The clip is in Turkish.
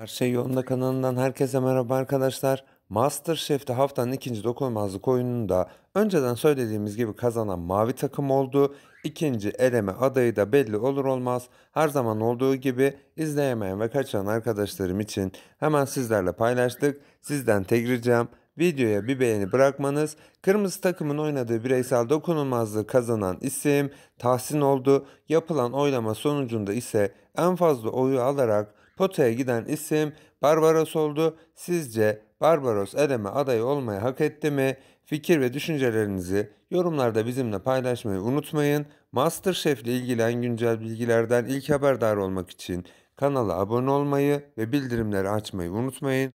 Her şey yolunda kanalından herkese merhaba arkadaşlar. Masterchef'te haftanın ikinci dokunulmazlık oyununda önceden söylediğimiz gibi kazanan mavi takım oldu. İkinci eleme adayı da belli olur olmaz. Her zaman olduğu gibi izleyemeyen ve kaçan arkadaşlarım için hemen sizlerle paylaştık. Sizden tek ricam videoya bir beğeni bırakmanız, kırmızı takımın oynadığı bireysel dokunulmazlığı kazanan isim Tahsin oldu. Yapılan oylama sonucunda ise en fazla oyu alarak potaya giden isim Barbaros oldu. Sizce Barbaros Edeme adayı olmayı hak etti mi? Fikir ve düşüncelerinizi yorumlarda bizimle paylaşmayı unutmayın. Masterchef ile ilgilen güncel bilgilerden ilk haberdar olmak için kanala abone olmayı ve bildirimleri açmayı unutmayın.